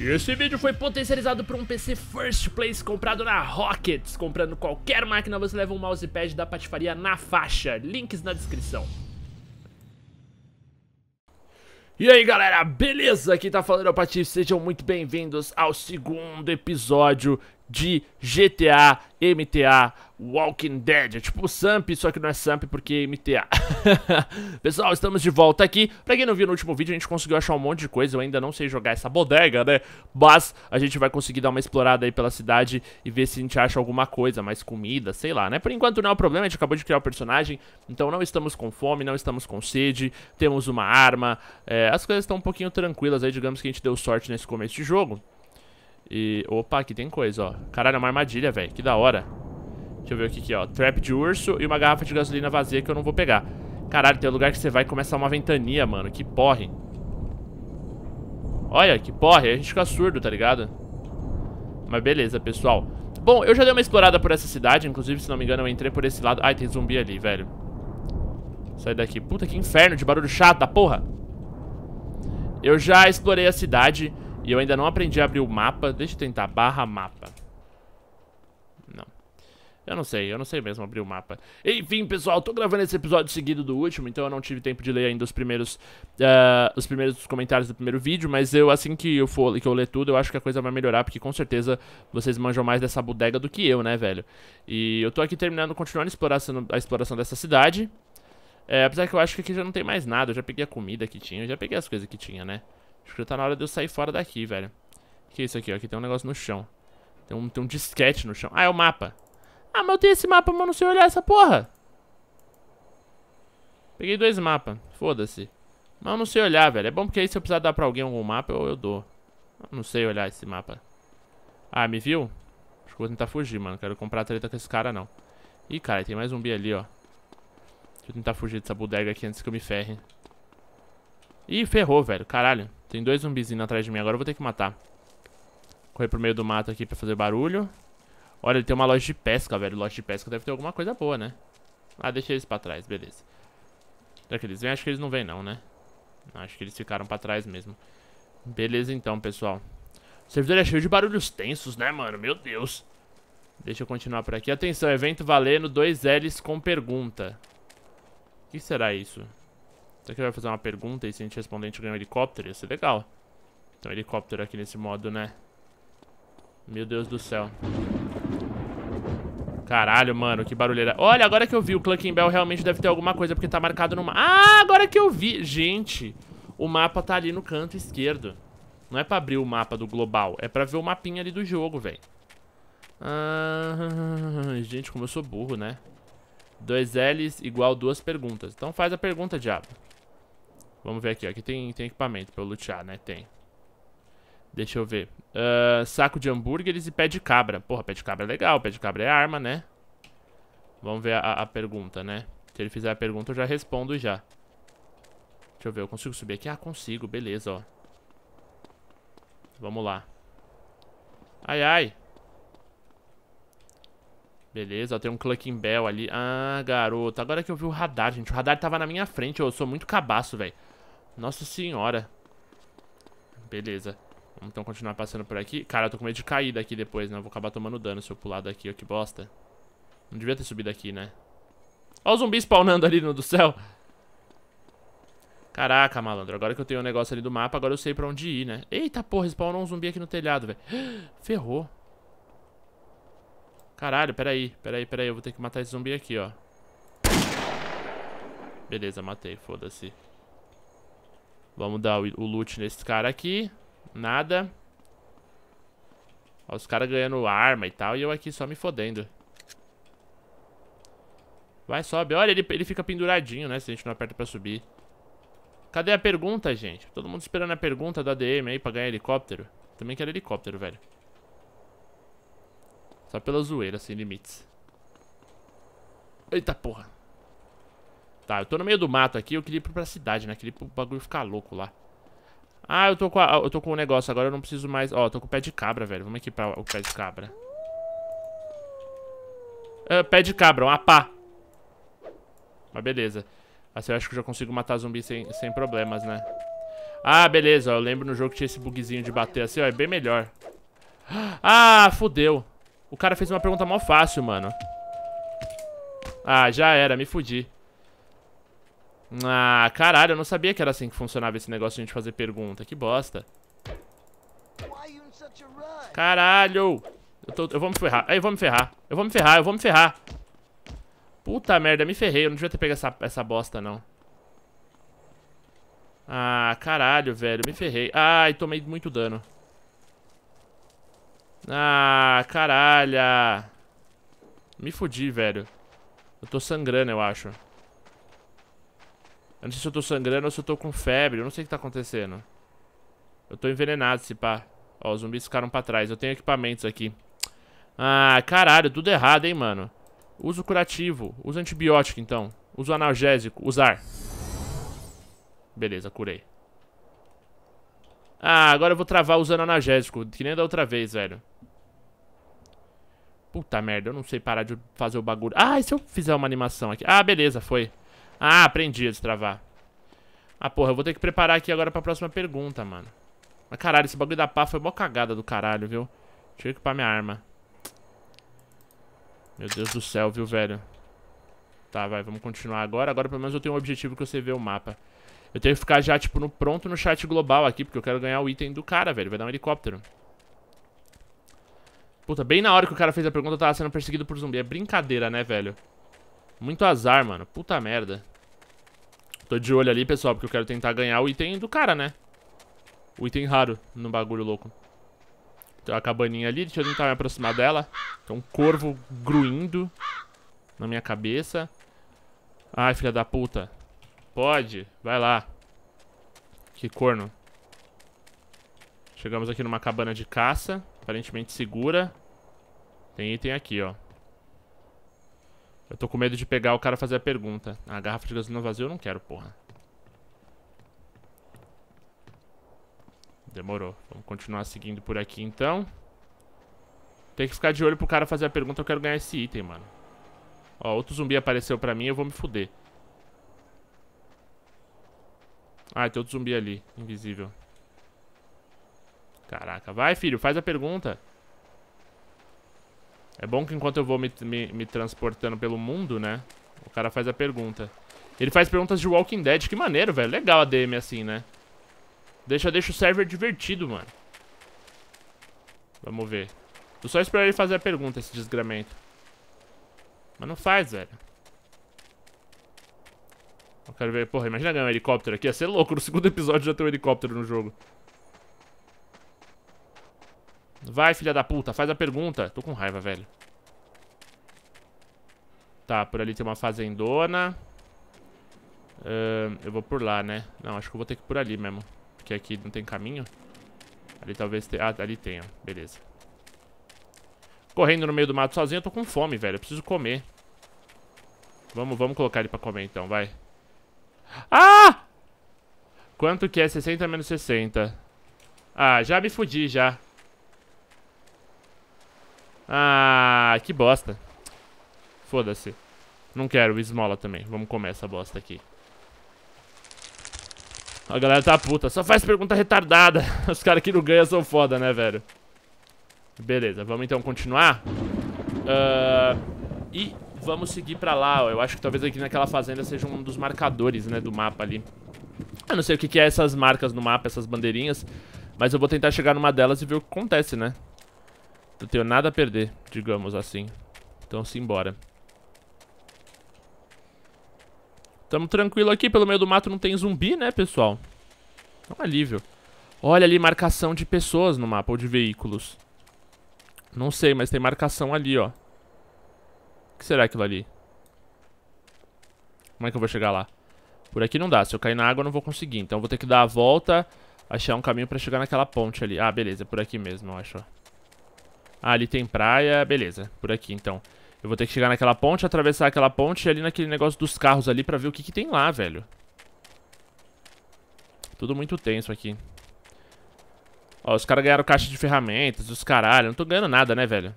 esse vídeo foi potencializado por um PC First Place comprado na Rockets. Comprando qualquer máquina, você leva um mousepad da patifaria na faixa. Links na descrição. E aí galera, beleza? Aqui tá falando é o Patife, sejam muito bem-vindos ao segundo episódio de GTA, MTA, Walking Dead. É tipo Samp, só que não é Samp porque é MTA. Pessoal, estamos de volta aqui. Pra quem não viu no último vídeo, a gente conseguiu achar um monte de coisa. Eu ainda não sei jogar essa bodega, né? Mas a gente vai conseguir dar uma explorada aí pela cidade e ver se a gente acha alguma coisa, mais comida, sei lá, né? Por enquanto não é o problema, a gente acabou de criar o um personagem. Então não estamos com fome, não estamos com sede. Temos uma arma. É, as coisas estão um pouquinho tranquilas aí, digamos que a gente deu sorte nesse começo de jogo. E... Opa, aqui tem coisa, ó. Caralho, é uma armadilha, velho. Que da hora. Deixa eu ver o que aqui, é, ó. Trap de urso e uma garrafa de gasolina vazia que eu não vou pegar. Caralho, tem um lugar que você vai e começa uma ventania, mano. Que porre. Olha, que porre. É a gente fica surdo, tá ligado? Mas beleza, pessoal. Bom, eu já dei uma explorada por essa cidade, inclusive, se não me engano, eu entrei por esse lado. Ai, tem zumbi ali, velho. Sai daqui. Puta, que inferno de barulho chato da porra. Eu já explorei a cidade. E eu ainda não aprendi a abrir o mapa. Deixa eu tentar. Barra mapa. Não. Eu não sei. Eu não sei mesmo abrir o mapa. Enfim, pessoal. Tô gravando esse episódio seguido do último. Então eu não tive tempo de ler ainda os primeiros... Uh, os primeiros comentários do primeiro vídeo. Mas eu, assim que eu for... Que eu ler tudo, eu acho que a coisa vai melhorar. Porque com certeza vocês manjam mais dessa bodega do que eu, né, velho? E eu tô aqui terminando... Continuando a exploração, a exploração dessa cidade. É, apesar que eu acho que aqui já não tem mais nada. Eu já peguei a comida que tinha. Eu já peguei as coisas que tinha, né? Acho que tá na hora de eu sair fora daqui, velho. O que é isso aqui, ó? Aqui tem um negócio no chão. Tem um, tem um disquete no chão. Ah, é o mapa. Ah, mas eu tenho esse mapa, mas eu não sei olhar essa porra. Peguei dois mapas. Foda-se. Mas eu não sei olhar, velho. É bom porque aí se eu precisar dar pra alguém algum mapa, eu, eu dou. Eu não sei olhar esse mapa. Ah, me viu? Acho que eu vou tentar fugir, mano. Quero comprar treta com esse cara, não. Ih, cara, tem mais zumbi ali, ó. Deixa eu tentar fugir dessa bodega aqui antes que eu me ferre. Ih, ferrou, velho. Caralho. Tem dois zumbizinhos atrás de mim. Agora eu vou ter que matar. Correr pro meio do mato aqui pra fazer barulho. Olha, ele tem uma loja de pesca, velho. Loja de pesca deve ter alguma coisa boa, né? Ah, deixa eles pra trás, beleza. Será que eles vêm? Acho que eles não vêm não, né? Acho que eles ficaram pra trás mesmo. Beleza então, pessoal. O servidor é cheio de barulhos tensos, né, mano? Meu Deus. Deixa eu continuar por aqui. Atenção, evento valendo 2Ls com pergunta. O que será isso? Será que ele vai fazer uma pergunta e se a gente responder a gente ganha um helicóptero? Ia ser legal. Tem então, um helicóptero aqui nesse modo, né? Meu Deus do céu. Caralho, mano, que barulheira. Olha, agora que eu vi, o Clucking Bell realmente deve ter alguma coisa, porque tá marcado no mapa. Ah, agora que eu vi. Gente, o mapa tá ali no canto esquerdo. Não é pra abrir o mapa do global, é pra ver o mapinha ali do jogo, velho. Ah, gente, como eu sou burro, né? Dois L's igual duas perguntas. Então faz a pergunta, diabo. Vamos ver aqui, ó. Aqui tem, tem equipamento pra eu lutear, né? Tem. Deixa eu ver. Uh, saco de hambúrgueres e pé de cabra. Porra, pé de cabra é legal. Pé de cabra é arma, né? Vamos ver a, a pergunta, né? Se ele fizer a pergunta, eu já respondo já. Deixa eu ver, eu consigo subir aqui? Ah, consigo. Beleza, ó. Vamos lá. Ai, ai. Beleza, ó, tem um Clucking Bell ali. Ah, garoto. Agora que eu vi o radar, gente. O radar tava na minha frente. Eu sou muito cabaço, velho. Nossa senhora. Beleza. Vamos então continuar passando por aqui. Cara, eu tô com medo de cair daqui depois, né? Eu vou acabar tomando dano se eu pular daqui, ó, que bosta. Não devia ter subido aqui, né? Ó o zumbi spawnando ali no do céu. Caraca, malandro. Agora que eu tenho o um negócio ali do mapa, agora eu sei pra onde ir, né? Eita porra, spawnou um zumbi aqui no telhado, velho. Ferrou. Caralho, peraí, peraí, peraí. Eu vou ter que matar esse zumbi aqui, ó. Beleza, matei, foda-se. Vamos dar o, o loot nesse cara aqui. Nada. Ó, os caras ganhando arma e tal. E eu aqui só me fodendo. Vai, sobe. Olha, ele, ele fica penduradinho, né? Se a gente não aperta pra subir. Cadê a pergunta, gente? Todo mundo esperando a pergunta da DM aí pra ganhar helicóptero. Também quero helicóptero, velho. Só pela zoeira, sem limites. Eita porra. Tá, eu tô no meio do mato aqui, eu queria ir pra cidade, né? Queria ir pro bagulho ficar louco lá. Ah, eu tô com a, eu tô com um negócio agora, eu não preciso mais... Ó, eu tô com o pé de cabra, velho. Vamos equipar o pé de cabra. Ah, pé de cabra, uma pá. Mas beleza. Assim eu acho que eu já consigo matar zumbi sem, sem problemas, né? Ah, beleza, eu lembro no jogo que tinha esse bugzinho de bater assim, ó, é bem melhor. Ah, fudeu. O cara fez uma pergunta mó fácil, mano. Ah, já era, me fudi. Ah, caralho, eu não sabia que era assim que funcionava esse negócio de a gente fazer pergunta. Que bosta. Caralho. Eu, tô, eu vou me ferrar. Eu vou me ferrar. Eu vou me ferrar, eu vou me ferrar. Puta merda, me ferrei. Eu não devia ter pego essa, essa bosta, não. Ah, caralho, velho. Me ferrei. Ai, tomei muito dano. Ah, caralho. Me fudi, velho. Eu tô sangrando, eu acho. Eu não sei se eu tô sangrando ou se eu tô com febre. Eu não sei o que tá acontecendo. Eu tô envenenado, se pá. Ó, os zumbis ficaram pra trás. Eu tenho equipamentos aqui. Ah, caralho, tudo errado, hein, mano. Uso curativo. Uso antibiótico, então. Uso analgésico. Usar. Beleza, curei. Ah, agora eu vou travar usando analgésico. Que nem da outra vez, velho. Puta merda, eu não sei parar de fazer o bagulho. Ah, e se eu fizer uma animação aqui? Ah, beleza, foi. Ah, aprendi a destravar. Ah, porra, eu vou ter que preparar aqui agora pra próxima pergunta, mano. Mas caralho, esse bagulho da pá foi mó cagada do caralho, viu? Deixa eu equipar minha arma. Meu Deus do céu, viu, velho? Tá, vai, vamos continuar agora. Agora pelo menos eu tenho um objetivo que é você vê ver o mapa. Eu tenho que ficar já, tipo, no pronto no chat global aqui, porque eu quero ganhar o item do cara, velho. Vai dar um helicóptero. Puta, bem na hora que o cara fez a pergunta, eu tava sendo perseguido por zumbi. É brincadeira, né, velho? Muito azar, mano. Puta merda. Tô de olho ali, pessoal, porque eu quero tentar ganhar o item do cara, né? O item raro no bagulho louco. Tem uma cabaninha ali, deixa eu tentar me aproximar dela. Tem um corvo gruindo na minha cabeça. Ai, filha da puta. Pode, vai lá. Que corno. Chegamos aqui numa cabana de caça, aparentemente segura. Tem item aqui, ó. Eu tô com medo de pegar o cara fazer a pergunta. A garrafa de gasolina vazia eu não quero, porra. Demorou. Vamos continuar seguindo por aqui, então. Tem que ficar de olho pro cara fazer a pergunta. Eu quero ganhar esse item, mano. Ó, outro zumbi apareceu pra mim, eu vou me fuder. Ah, tem outro zumbi ali, invisível. Caraca, vai filho, faz a pergunta. É bom que enquanto eu vou me, me, me transportando pelo mundo, né? O cara faz a pergunta. Ele faz perguntas de Walking Dead. Que maneiro, velho. Legal a DM assim, né? Deixa, deixa o server divertido, mano. Vamos ver. Tô só esperando ele fazer a pergunta, esse desgramento. Mas não faz, velho. Eu quero ver... Porra, imagina ganhar um helicóptero aqui. Ia ser louco. No segundo episódio já tem um helicóptero no jogo. Vai, filha da puta, faz a pergunta. Tô com raiva, velho. Tá, por ali tem uma fazendona. Uh, eu vou por lá, né? Não, acho que eu vou ter que ir por ali mesmo. Porque aqui não tem caminho. Ali talvez tenha... Ah, ali tem, ó. Beleza. Correndo no meio do mato sozinho, eu tô com fome, velho. Eu preciso comer. Vamos, vamos colocar ele pra comer, então. Vai. Ah! Quanto que é 60 menos 60? Ah, já me fudi, já. Ah, que bosta. Foda-se. Não quero esmola também. Vamos comer essa bosta aqui. A galera tá puta. Só faz pergunta retardada. Os caras que não ganham são foda, né, velho? Beleza, vamos então continuar. Uh, e vamos seguir pra lá, ó. Eu acho que talvez aqui naquela fazenda seja um dos marcadores, né, do mapa ali. Eu não sei o que, que é essas marcas no mapa, essas bandeirinhas. Mas eu vou tentar chegar numa delas e ver o que acontece, né? Não tenho nada a perder, digamos assim. Então simbora. Tamo tranquilo aqui, pelo meio do mato não tem zumbi, né, pessoal? É um alívio. Olha ali, marcação de pessoas no mapa, ou de veículos. Não sei, mas tem marcação ali, ó. O que será aquilo ali? Como é que eu vou chegar lá? Por aqui não dá, se eu cair na água eu não vou conseguir. Então eu vou ter que dar a volta, achar um caminho pra chegar naquela ponte ali. Ah, beleza, é por aqui mesmo, eu acho, ó. Ah, ali tem praia, beleza, por aqui então. Eu vou ter que chegar naquela ponte, atravessar aquela ponte e ali naquele negócio dos carros ali pra ver o que, que tem lá, velho. Tudo muito tenso aqui. Ó, os caras ganharam caixa de ferramentas, os caralho. Não tô ganhando nada, né, velho?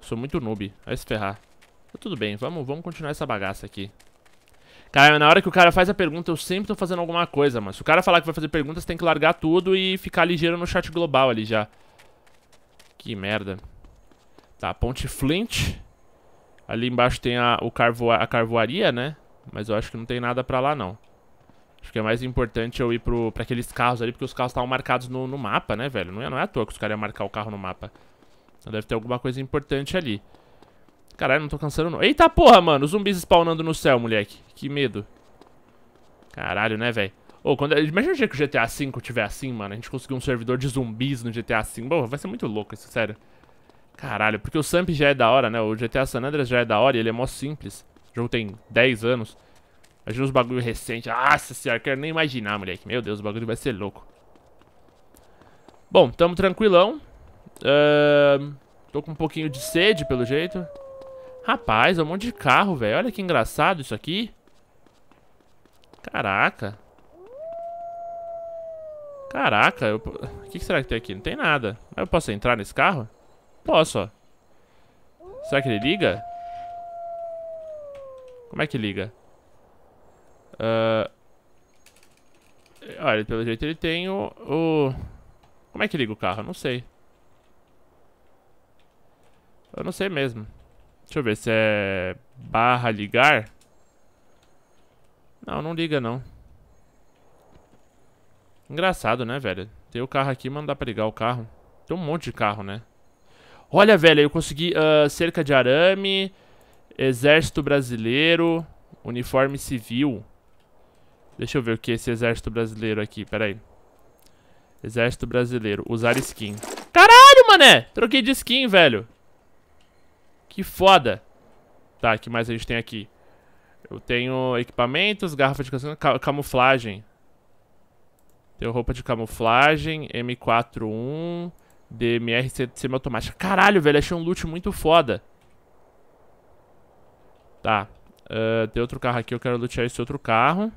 Sou muito noob. Vai se ferrar. Mas tá tudo bem, vamos, vamos continuar essa bagaça aqui. Cara, na hora que o cara faz a pergunta, eu sempre tô fazendo alguma coisa, mano. Se o cara falar que vai fazer perguntas, tem que largar tudo e ficar ligeiro no chat global ali já. Que merda. Tá, ponte Flint. Ali embaixo tem a, o carvo, a carvoaria, né? Mas eu acho que não tem nada pra lá, não. Acho que é mais importante eu ir pro, pra aqueles carros ali, porque os carros estavam marcados no, no, mapa, né, velho? Não é, não é à toa que os caras iam marcar o carro no mapa. Então deve ter alguma coisa importante ali. Caralho, não tô cansando não. Eita porra, mano, zumbis spawnando no céu, moleque. Que medo. Caralho, né, velho? Ou quando, é, imagina o dia que o GTA V tiver assim, mano. A gente conseguiu um servidor de zumbis no GTA V. Bom, vai ser muito louco isso, sério. Caralho, porque o Samp já é da hora, né? O GTA San Andreas já é da hora e ele é mó simples. O jogo tem 10 anos. Imagina os bagulho recentes. Nossa senhora, quero nem imaginar, moleque. Meu Deus, o bagulho vai ser louco. Bom, tamo tranquilão. Uh, tô com um pouquinho de sede, pelo jeito. Rapaz, é um monte de carro, velho. Olha que engraçado isso aqui. Caraca. Caraca, eu... o que será que tem aqui? Não tem nada. Mas eu posso entrar nesse carro? Posso, ó. Será que ele liga? Como é que liga? Uh... Olha, pelo jeito ele tem o, o... Como é que liga o carro? Eu não sei. Eu não sei mesmo. Deixa eu ver se é... Barra ligar? Não, não liga não. Engraçado, né, velho? Tem o carro aqui, mas não dá pra ligar o carro. Tem um monte de carro, né? Olha, velho, eu consegui uh, cerca de arame, exército brasileiro, uniforme civil. Deixa eu ver o que é esse exército brasileiro aqui, peraí. Exército brasileiro, usar skin. Caralho, mané! Troquei de skin, velho. Que foda. Tá, o que mais a gente tem aqui? Eu tenho equipamentos, garrafa de camuflagem. Tenho roupa de camuflagem, M41, DMR semiautomática. Caralho, velho, achei um loot muito foda. Tá. Uh, tem outro carro aqui, eu quero lootear esse outro carro.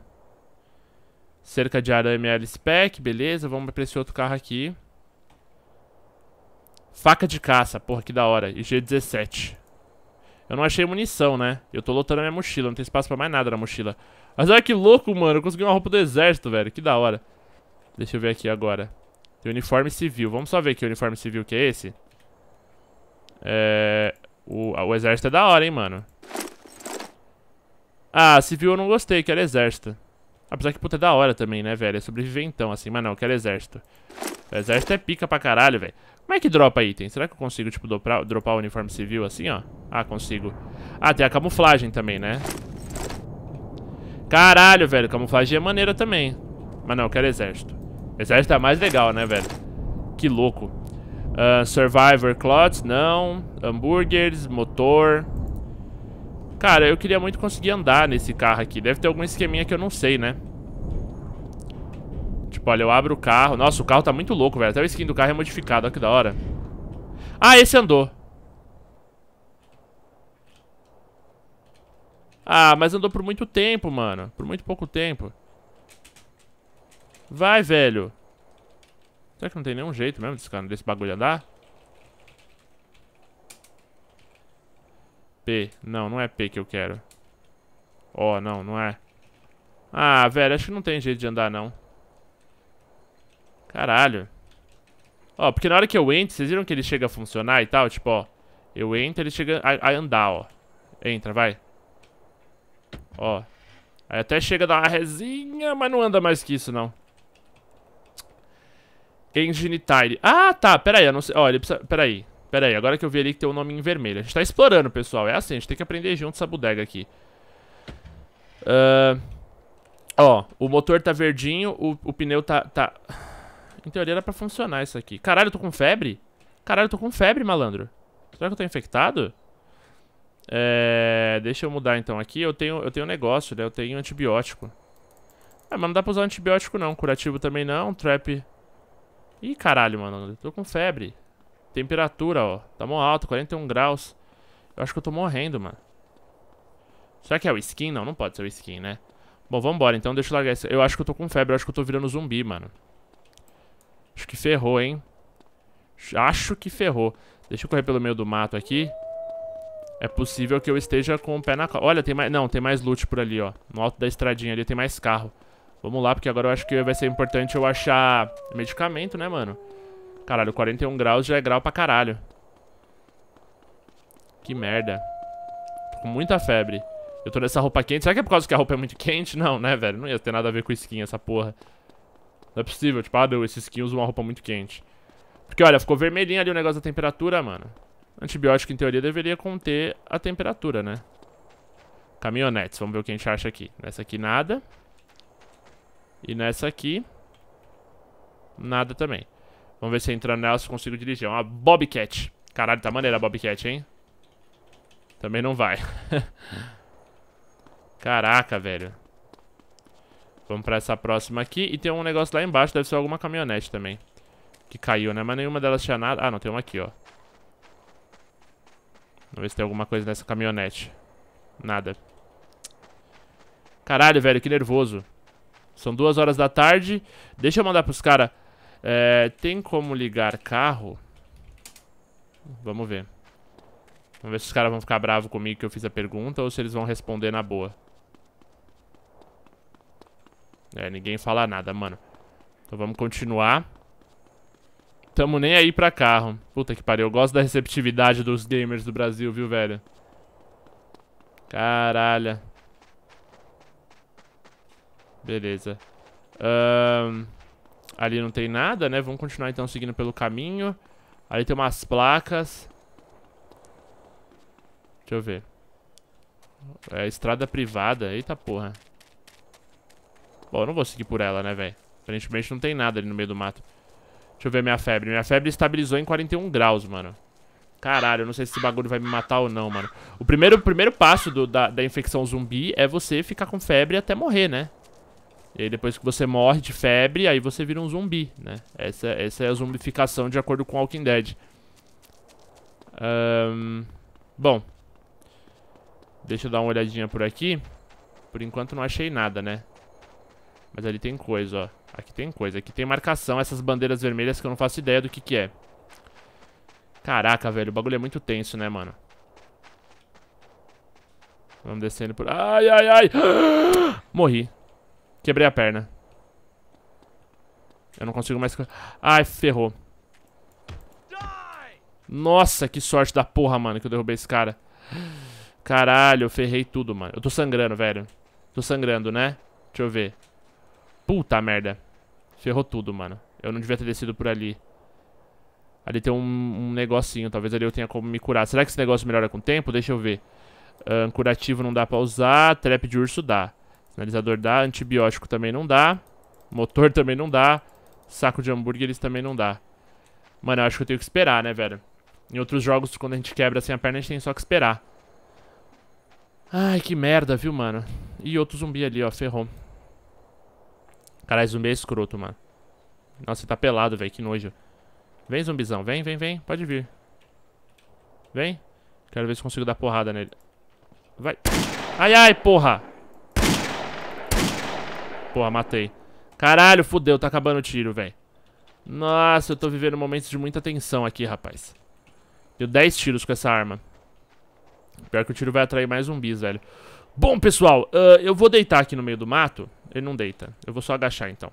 Cerca de arame L-Spec, beleza. Vamos pra esse outro carro aqui. Faca de caça, porra, que da hora. IG-17. Eu não achei munição, né? Eu tô lotando a minha mochila, não tem espaço pra mais nada na mochila. Mas olha que louco, mano. Eu consegui uma roupa do exército, velho. Que da hora. Deixa eu ver aqui agora. Tem uniforme civil. Vamos só ver que uniforme civil que é esse. É... O, o exército é da hora, hein, mano. Ah, civil eu não gostei, quero exército. Apesar que, puta, é da hora também, né, velho? É sobreviventão, assim. Mas não, eu quero exército. O exército é pica pra caralho, velho. Como é que dropa item? Será que eu consigo, tipo, dropar o uniforme civil assim, ó? Ah, consigo. Ah, tem a camuflagem também, né? Caralho, velho. Camuflagem é maneira também. Mas não, eu quero exército. Esse exército tá mais legal, né, velho? Que louco. Uh, Survivor Clots, não. Hambúrgueres, motor. Cara, eu queria muito conseguir andar nesse carro aqui. Deve ter algum esqueminha que eu não sei, né? Tipo, olha, eu abro o carro. Nossa, o carro tá muito louco, velho. Até o skin do carro é modificado. Olha que da hora. Ah, esse andou. Ah, mas andou por muito tempo, mano. Por muito pouco tempo. Vai, velho. Será que não tem nenhum jeito mesmo desse, cara, desse bagulho andar? P. Não, não é P que eu quero. Ó, oh, não, não é. Ah, velho, acho que não tem jeito de andar, não. Caralho. Ó, oh, porque na hora que eu entro, vocês viram que ele chega a funcionar e tal? Tipo, ó. Eu entro, ele chega a, a andar, ó. Entra, vai. Ó. Aí até chega a dar uma resinha, mas não anda mais que isso, não. Engine Tile. Ah, tá, peraí, eu não sei. Ó, ele precisa. Peraí, peraí, agora que eu vi ali que tem o um nome em vermelho. A gente tá explorando, pessoal. É assim, a gente tem que aprender junto essa bodega aqui. Uh, ó, o motor tá verdinho, o, o pneu tá, tá. Em teoria era pra funcionar isso aqui. Caralho, eu tô com febre? Caralho, eu tô com febre, malandro. Será que eu tô infectado? É, deixa eu mudar então aqui. Eu tenho, eu tenho um negócio, né? Eu tenho antibiótico. Ah, mas não dá pra usar antibiótico não. Curativo também não. Trap Ih, caralho, mano. Tô com febre. Temperatura, ó. Tá mó alto, 41 graus. Eu acho que eu tô morrendo, mano. Será que é o skin? Não, não pode ser o skin, né? Bom, vambora. Então deixa eu largar esse... Eu acho que eu tô com febre. Eu acho que eu tô virando zumbi, mano. Acho que ferrou, hein? Acho que ferrou. Deixa eu correr pelo meio do mato aqui. É possível que eu esteja com o pé na... Olha, tem mais... Não, tem mais loot por ali, ó. No alto da estradinha ali tem mais carro. Vamos lá, porque agora eu acho que vai ser importante eu achar medicamento, né, mano? Caralho, 41 graus já é grau pra caralho. Que merda. Tô com muita febre. Eu tô nessa roupa quente. Será que é por causa que a roupa é muito quente? Não, né, velho? Não ia ter nada a ver com skin essa porra. Não é possível. Tipo, ah, deu esse skin usa uma roupa muito quente. Porque, olha, ficou vermelhinho ali o negócio da temperatura, mano. Antibiótico, em teoria, deveria conter a temperatura, né? Caminhonetes. Vamos ver o que a gente acha aqui. Nessa aqui, nada. Nada. E nessa aqui... Nada também. Vamos ver se entrando nela se consigo dirigir. É uma Bobcat. Caralho, tá maneira a Bobcat, hein? Também não vai. Caraca, velho. Vamos pra essa próxima aqui. E tem um negócio lá embaixo. Deve ser alguma caminhonete também. Que caiu, né? Mas nenhuma delas tinha nada. Ah, não. Tem uma aqui, ó. Vamos ver se tem alguma coisa nessa caminhonete. Nada. Caralho, velho. Que nervoso. São duas horas da tarde. Deixa eu mandar pros caras. É, tem como ligar carro? Vamos ver. Vamos ver se os caras vão ficar bravos comigo que eu fiz a pergunta ou se eles vão responder na boa. É, ninguém fala nada, mano. Então vamos continuar. Tamo nem aí pra carro. Puta que pariu, eu gosto da receptividade dos gamers do Brasil, viu, velho? Caralho. Beleza. Um, ali não tem nada, né? Vamos continuar então seguindo pelo caminho. Ali tem umas placas. Deixa eu ver. É estrada privada. Eita porra. Bom, eu não vou seguir por ela, né, velho? Aparentemente não tem nada ali no meio do mato. Deixa eu ver minha febre. Minha febre estabilizou em 41 graus, mano. Caralho, eu não sei se esse bagulho vai me matar ou não, mano. O primeiro, primeiro passo do, da, da infecção zumbi é você ficar com febre até morrer, né? E aí depois que você morre de febre, aí você vira um zumbi, né? Essa, essa é a zumbificação de acordo com Walking Dead. Um, bom. Deixa eu dar uma olhadinha por aqui. Por enquanto não achei nada, né? Mas ali tem coisa, ó. Aqui tem coisa. Aqui tem marcação, essas bandeiras vermelhas que eu não faço ideia do que que é. Caraca, velho. O bagulho é muito tenso, né, mano? Vamos descendo por... Ai, ai, ai! Morri. Quebrei a perna. Eu não consigo mais... Ai, ferrou. Nossa, que sorte da porra, mano, que eu derrubei esse cara. Caralho, eu ferrei tudo, mano. Eu tô sangrando, velho. Tô sangrando, né? Deixa eu ver. Puta merda. Ferrou tudo, mano. Eu não devia ter descido por ali. Ali tem um, um negocinho. Talvez ali eu tenha como me curar. Será que esse negócio melhora com o tempo? Deixa eu ver. Uh, curativo não dá pra usar. Trap de urso dá. Sinalizador dá, antibiótico também não dá. Motor também não dá. Saco de hambúrgueres também não dá. Mano, eu acho que eu tenho que esperar, né, velho? Em outros jogos, quando a gente quebra assim a perna, a gente tem só que esperar. Ai, que merda, viu, mano? E outro zumbi ali, ó, ferrou. Caralho, zumbi é escroto, mano. Nossa, você tá pelado, velho, que nojo. Vem, zumbizão, vem, vem, vem, pode vir. Vem. Quero ver se consigo dar porrada nele. Vai. Ai, ai, porra! Porra, matei. Caralho, fudeu, tá acabando o tiro, velho. Nossa, eu tô vivendo momentos de muita tensão aqui, rapaz. Deu 10 tiros com essa arma. Pior que o tiro vai atrair mais zumbis, velho. Bom, pessoal, uh, eu vou deitar aqui no meio do mato. Ele não deita. Eu vou só agachar, então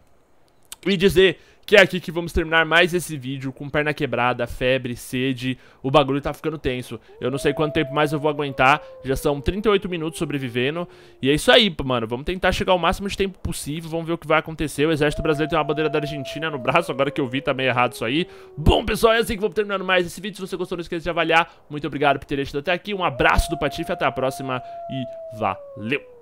e dizer que é aqui que vamos terminar mais esse vídeo com perna quebrada, febre, sede, o bagulho tá ficando tenso. Eu não sei quanto tempo mais eu vou aguentar, já são 38 minutos sobrevivendo. E é isso aí, mano, vamos tentar chegar ao máximo de tempo possível, vamos ver o que vai acontecer. O exército brasileiro tem uma bandeira da Argentina no braço, agora que eu vi tá meio errado isso aí. Bom, pessoal, é assim que vamos terminando mais esse vídeo. Se você gostou, não esqueça de avaliar. Muito obrigado por ter assistido até aqui, um abraço do Patife, até a próxima e valeu!